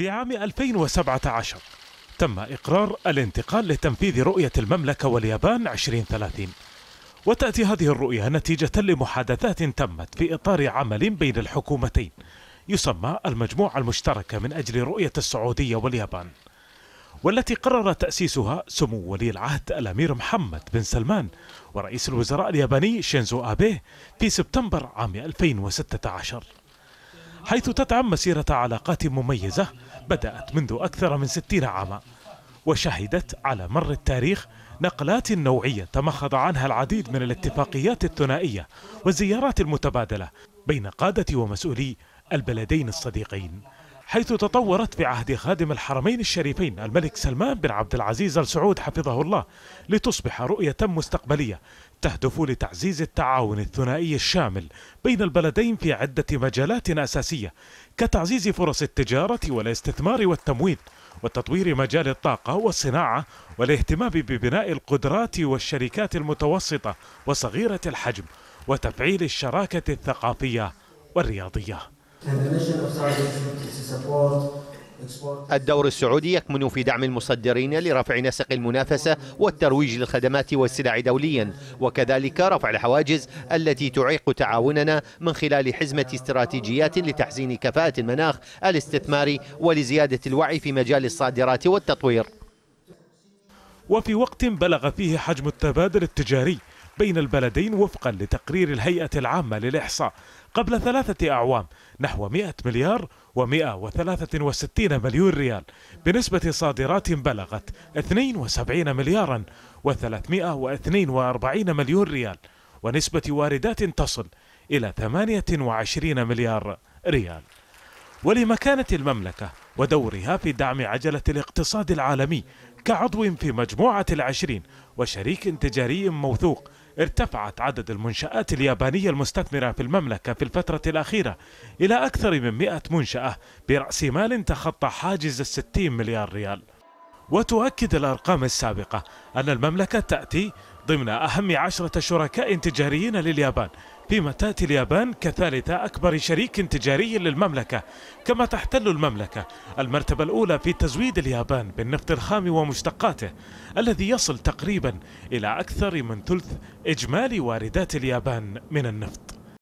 في عام 2017 تم إقرار الانتقال لتنفيذ رؤية المملكة واليابان 2030 وتأتي هذه الرؤية نتيجة لمحادثات تمت في إطار عمل بين الحكومتين يسمى المجموعة المشتركة من أجل رؤية السعودية واليابان والتي قرر تأسيسها سمو ولي العهد الأمير محمد بن سلمان ورئيس الوزراء الياباني شينزو آبيه في سبتمبر عام 2016 حيث تدعم مسيرة علاقات مميزة بدأت منذ أكثر من ستين عاما وشهدت على مر التاريخ نقلات نوعية تمخض عنها العديد من الاتفاقيات الثنائية والزيارات المتبادلة بين قادة ومسؤولي البلدين الصديقين حيث تطورت في عهد خادم الحرمين الشريفين الملك سلمان بن عبد العزيز ال سعود حفظه الله لتصبح رؤية مستقبلية تهدف لتعزيز التعاون الثنائي الشامل بين البلدين في عدة مجالات أساسية كتعزيز فرص التجارة والاستثمار والتمويل وتطوير مجال الطاقة والصناعة والاهتمام ببناء القدرات والشركات المتوسطة وصغيرة الحجم وتفعيل الشراكة الثقافية والرياضية الدور السعودي يكمن في دعم المصدرين لرفع نسق المنافسة والترويج للخدمات والسلع دوليا وكذلك رفع الحواجز التي تعيق تعاوننا من خلال حزمة استراتيجيات لتحسين كفاءة المناخ الاستثماري ولزيادة الوعي في مجال الصادرات والتطوير وفي وقت بلغ فيه حجم التبادل التجاري بين البلدين وفقا لتقرير الهيئة العامة للإحصاء قبل ثلاثة أعوام نحو 100 مليار و163 مليون ريال بنسبة صادرات بلغت 72 مليارا و342 مليون ريال ونسبة واردات تصل إلى 28 مليار ريال ولمكانة المملكة ودورها في دعم عجلة الاقتصاد العالمي كعضو في مجموعة العشرين وشريك تجاري موثوق ارتفعت عدد المنشآت اليابانية المستثمرة في المملكة في الفترة الأخيرة إلى أكثر من 100 منشأة برأس مال تخطى حاجز الستين مليار ريال وتؤكد الأرقام السابقة أن المملكة تأتي ضمن أهم عشرة شركاء تجاريين لليابان فيما تأتي اليابان كثالث أكبر شريك تجاري للمملكة كما تحتل المملكة المرتبة الأولى في تزويد اليابان بالنفط الخام ومشتقاته الذي يصل تقريبا إلى أكثر من ثلث إجمالي واردات اليابان من النفط